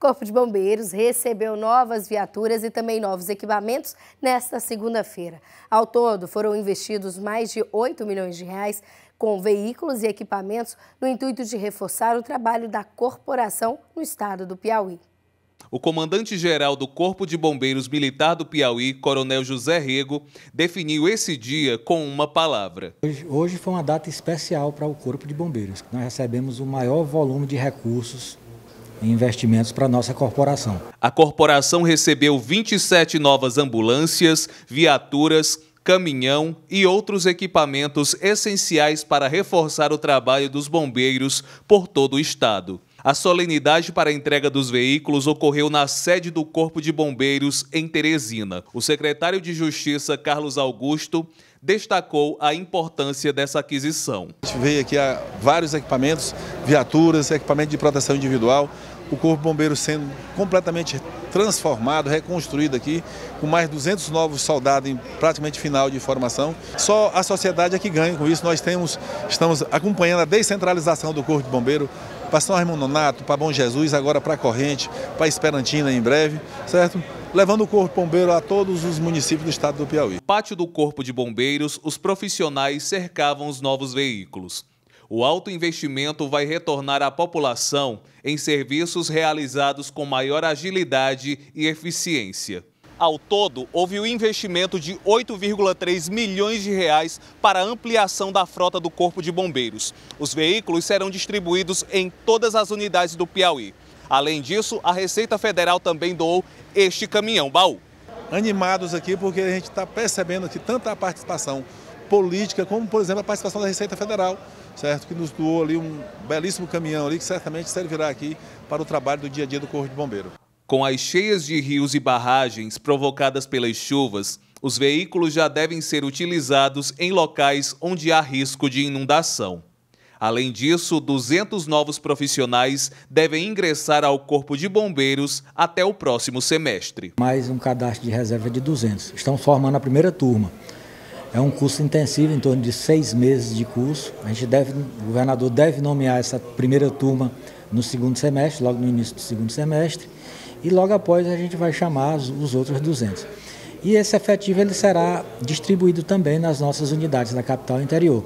Corpo de Bombeiros recebeu novas viaturas e também novos equipamentos nesta segunda-feira. Ao todo, foram investidos mais de 8 milhões de reais com veículos e equipamentos no intuito de reforçar o trabalho da corporação no estado do Piauí. O comandante-geral do Corpo de Bombeiros Militar do Piauí, Coronel José Rego, definiu esse dia com uma palavra. Hoje, hoje foi uma data especial para o Corpo de Bombeiros. Nós recebemos o maior volume de recursos investimentos para a nossa corporação. A corporação recebeu 27 novas ambulâncias, viaturas, caminhão e outros equipamentos essenciais para reforçar o trabalho dos bombeiros por todo o estado. A solenidade para a entrega dos veículos ocorreu na sede do Corpo de Bombeiros, em Teresina. O secretário de Justiça, Carlos Augusto, destacou a importância dessa aquisição. A gente veio aqui a vários equipamentos, viaturas, equipamento de proteção individual, o Corpo Bombeiro sendo completamente transformado, reconstruído aqui, com mais 200 novos soldados em praticamente final de formação. Só a sociedade é que ganha com isso. Nós temos, estamos acompanhando a descentralização do Corpo de Bombeiro para São Raimundo Nonato, para Bom Jesus, agora para Corrente, para Esperantina em breve, certo? levando o Corpo Bombeiro a todos os municípios do estado do Piauí. No pátio do Corpo de Bombeiros, os profissionais cercavam os novos veículos o alto investimento vai retornar à população em serviços realizados com maior agilidade e eficiência. Ao todo, houve o um investimento de 8,3 milhões de reais para a ampliação da frota do Corpo de Bombeiros. Os veículos serão distribuídos em todas as unidades do Piauí. Além disso, a Receita Federal também doou este caminhão baú. Animados aqui porque a gente está percebendo que tanta participação política, como por exemplo a participação da Receita Federal, certo? Que nos doou ali um belíssimo caminhão ali que certamente servirá aqui para o trabalho do dia a dia do Corpo de Bombeiro. Com as cheias de rios e barragens provocadas pelas chuvas, os veículos já devem ser utilizados em locais onde há risco de inundação. Além disso, 200 novos profissionais devem ingressar ao Corpo de Bombeiros até o próximo semestre. Mais um cadastro de reserva de 200. Estão formando a primeira turma. É um curso intensivo, em torno de seis meses de curso. A gente deve, o governador deve nomear essa primeira turma no segundo semestre, logo no início do segundo semestre, e logo após a gente vai chamar os outros 200. E esse efetivo ele será distribuído também nas nossas unidades da capital interior.